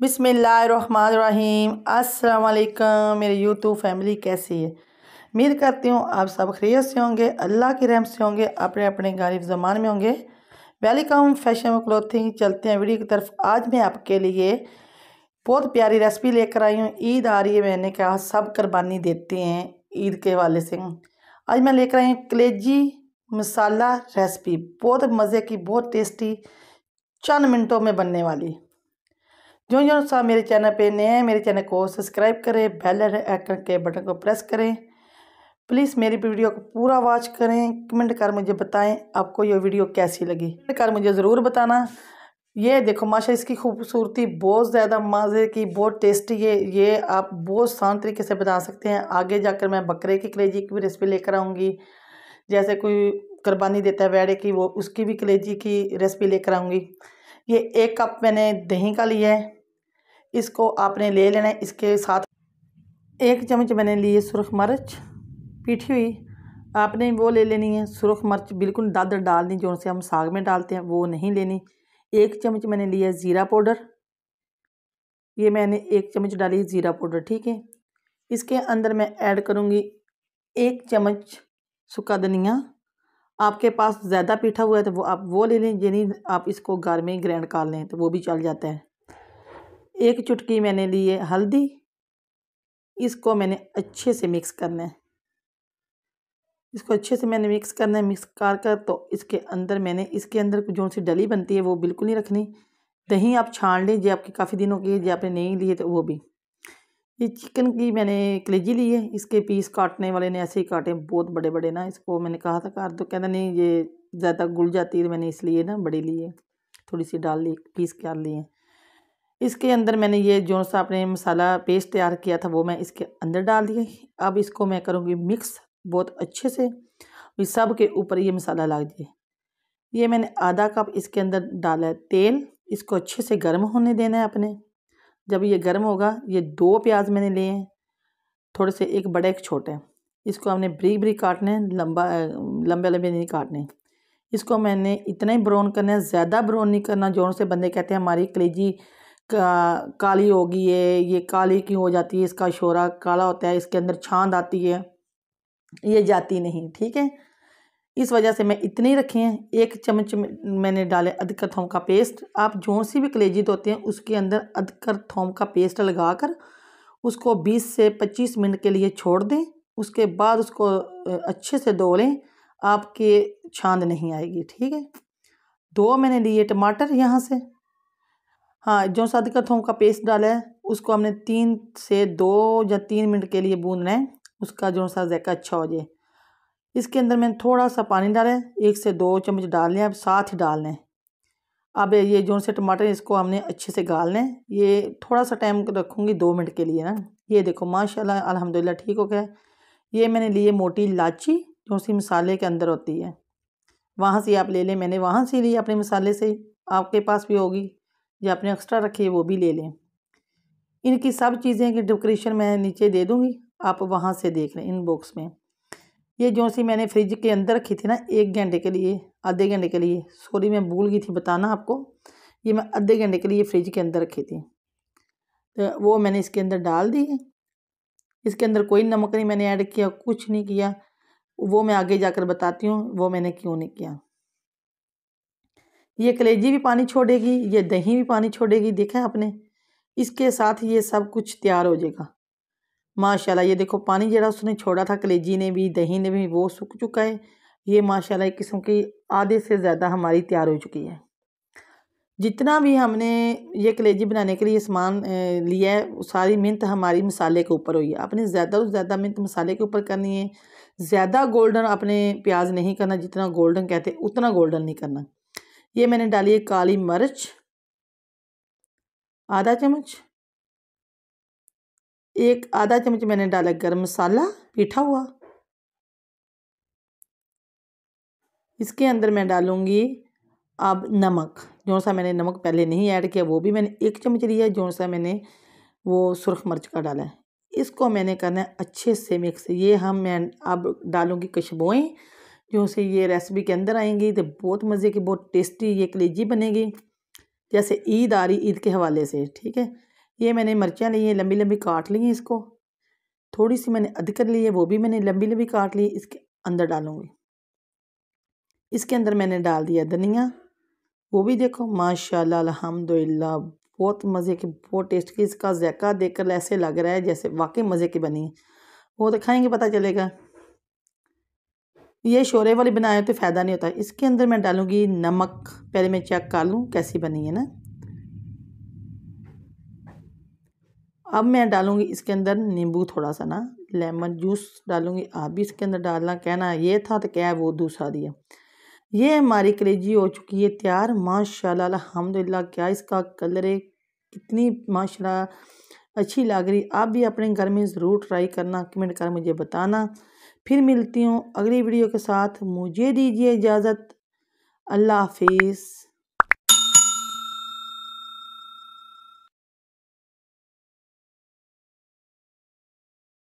बिसमीम अस्सलाम मेरे यूट्यूब फैमिली कैसी है उम्मीद करती हूँ आप सब खरीत से होंगे अल्लाह की रहम से होंगे अपने अपने गालिब जमान में होंगे वेलकम फैशन क्लोथिंग चलते हैं वीडियो की तरफ आज मैं आपके लिए बहुत प्यारी रेसिपी लेकर आई हूँ ईद आ रही है मैंने कहा सब कुर्बानी देते हैं ईद के वाले से आज मैं लेकर आई हूँ कलेजी मसाला रेसिपी बहुत मज़े की बहुत टेस्टी चंद मिनटों में बनने वाली जो जो साहब मेरे चैनल पे नए हैं मेरे चैनल को सब्सक्राइब करें बेल आइकन के बटन को प्रेस करें प्लीज़ मेरी वीडियो को पूरा वॉच करें कमेंट कर मुझे बताएं आपको ये वीडियो कैसी लगी कमेंट कर मुझे ज़रूर बताना ये देखो माशा इसकी खूबसूरती बहुत ज़्यादा मज़े की बहुत टेस्टी है ये आप बहुत आसान तरीके से बना सकते हैं आगे जाकर मैं बकरे की कलेजी की भी रेसिपी लेकर आऊँगी जैसे कोई कुर्बानी देता है बैड़े की वो उसकी भी कलेजी की रेसिपी लेकर आऊँगी ये एक कप मैंने दही का लिया है इसको आपने ले लेना है इसके साथ एक चम्मच मैंने लिए सुरख मिर्च पीठी हुई आपने वो ले लेनी है सुरख मिर्च बिल्कुल दादर डालनी जो उनसे हम साग में डालते हैं वो नहीं लेनी एक चम्मच मैंने लिया ज़ीरा पाउडर ये मैंने एक चम्मच डाली ज़ीरा पाउडर ठीक है इसके अंदर मैं ऐड करूँगी एक चम्मच सूखा धनिया आपके पास ज़्यादा पीठा हुआ है तो वो आप वो ले लें यानी आप इसको घर में ग्रैंड कर लें तो वो भी चल जाता है एक चुटकी मैंने ली है हल्दी इसको मैंने अच्छे से मिक्स करना है इसको अच्छे से मैंने मिक्स करना है मिक्स कर कर तो इसके अंदर मैंने इसके अंदर जो सी डली बनती है वो बिल्कुल नहीं रखनी दही आप छान लें जो आपके काफ़ी दिनों की जो आपने नहीं लिए तो वो भी ये चिकन की मैंने कलेजी ली है इसके पीस काटने वाले ने ऐसे ही काटे बहुत बड़े बड़े ना इसको मैंने कहा था काट दो कहना नहीं ये ज़्यादा गुल जाती है तो मैंने इसलिए ना बड़ी ली है थोड़ी सी डाल ली पीस कर लिए इसके अंदर मैंने ये जो सा अपने मसाला पेस्ट तैयार किया था वो मैं इसके अंदर डाल दिया अब इसको मैं करूँगी मिक्स बहुत अच्छे से इस सब के ऊपर ये मसाला लग जाए ये मैंने आधा कप इसके अंदर डाला है तेल इसको अच्छे से गर्म होने देना है अपने जब ये गर्म होगा ये दो प्याज मैंने लिए हैं थोड़े से एक बड़े एक छोटे इसको हमने ब्रीक ब्रीक काटने लंबा लंबे लंबे नहीं काटने इसको मैंने इतना ही ब्राउन करना है ज़्यादा ब्राउन नहीं करना जोर से बंदे कहते हैं हमारी कलेजी का, काली होगी है ये काली क्यों हो जाती है इसका शोरा काला होता है इसके अंदर छांद आती है ये जाती नहीं ठीक है इस वजह से मैं इतने ही रखे हैं एक चम्मच मैंने डाले अदकर थोम का पेस्ट आप जो सी भी कलेजी धोते हैं उसके अंदर अदकर थोम का पेस्ट लगा कर उसको 20 से 25 मिनट के लिए छोड़ दें उसके बाद उसको अच्छे से धो लें आपके छांद नहीं आएगी ठीक है दो मैंने लिए टमाटर यहाँ से हाँ जो सा अदकर थोम का पेस्ट डाला है उसको हमने तीन से दो या तीन मिनट के लिए बूंदना है उसका जो सा जैका अच्छा हो जाए इसके अंदर मैंने थोड़ा सा पानी डाला है एक से दो चम्मच डाल लें अब साथ ही डाल लें अब ये जो से टमाटर इसको हमने अच्छे से गाल लें ये थोड़ा सा टाइम रखूँगी दो मिनट के लिए ना ये देखो माशाल्लाह अल्हम्दुलिल्लाह ठीक हो गया ये मैंने लिए मोटी इलायची जो सी मसाले के अंदर होती है वहाँ से आप ले लें मैंने वहाँ से ली अपने मसाले से आपके पास भी होगी या आपने एक्स्ट्रा रखी है वो भी ले लें इनकी सब चीज़ें की डेकोरेशन मैं नीचे दे दूँगी आप वहाँ से देख लें इन बॉक्स में ये जो सी मैंने फ्रिज के अंदर रखी थी ना एक घंटे के लिए आधे घंटे के लिए सॉरी मैं भूल गई थी बताना आपको ये मैं आधे घंटे के लिए फ्रिज के अंदर रखी थी तो वो मैंने इसके अंदर डाल दी इसके अंदर कोई नमक नहीं मैंने ऐड किया कुछ नहीं किया वो मैं आगे जाकर बताती हूँ वो मैंने क्यों नहीं किया ये कलेजी भी पानी छोड़ेगी ये दही भी पानी छोड़ेगी देखा आपने इसके साथ ये सब कुछ तैयार हो जाएगा माशाल्लाह ये देखो पानी जरा उसने छोड़ा था कलेजी ने भी दही ने भी वो सूख चुका है ये माशाल्लाह एक किस्म की आधे से ज़्यादा हमारी तैयार हो चुकी है जितना भी हमने ये कलेजी बनाने के लिए सामान लिया है सारी मिनत हमारी मसाले के ऊपर हुई है आपने ज़्यादा से ज़्यादा मिनत मसाले के ऊपर करनी है ज़्यादा गोल्डन अपने प्याज नहीं करना जितना गोल्डन कहते उतना गोल्डन नहीं करना ये मैंने डाली है काली मिर्च आधा चम्मच एक आधा चम्मच मैंने डाला गरम मसाला पीठा हुआ इसके अंदर मैं डालूँगी अब नमक जो सा मैंने नमक पहले नहीं ऐड किया वो भी मैंने एक चम्मच लिया जो सा मैंने वो सुरख मिर्च का डाला है इसको मैंने करना है अच्छे से मिक्स ये हम मैं अब डालूँगी खुशबुएँ जो से ये रेसिपी के अंदर आएंगी तो बहुत मज़े की बहुत टेस्टी ये कलेजी बनेगी जैसे ईद आ रही ईद के हवाले से ठीक है ये मैंने मिर्चियाँ ली हैं लंबी लंबी काट ली हैं इसको थोड़ी सी मैंने अदकर ली है वो भी मैंने लंबी लंबी काट ली इसके अंदर डालूँगी इसके अंदर मैंने डाल दिया धनिया वो भी देखो माशाल्लाह अल्हम्दुलिल्लाह बहुत मज़े की बहुत टेस्ट की इसका जायका देखकर ऐसे लग रहा है जैसे वाकई मज़े की बनी है वो तो खाएँगे पता चलेगा ये शोरे वाली बनाए तो फ़ायदा नहीं होता इसके अंदर मैं डालूँगी नमक पहले मैं चेक कर लूँ कैसी बनी है ना अब मैं डालूँगी इसके अंदर नींबू थोड़ा सा ना लेमन जूस डालूँगी आप भी इसके अंदर डालना कहना ये था तो क्या वो दूसरा दिया ये हमारी कलेजी हो चुकी है तैयार माशाल्लाह अलहमदिल्ला क्या इसका कलर है कितनी माशाल्लाह अच्छी लग रही आप भी अपने घर में ज़रूर ट्राई करना कमेंट कर मुझे बताना फिर मिलती हूँ अगली वीडियो के साथ मुझे दीजिए इजाज़त अल्लाह हाफिज़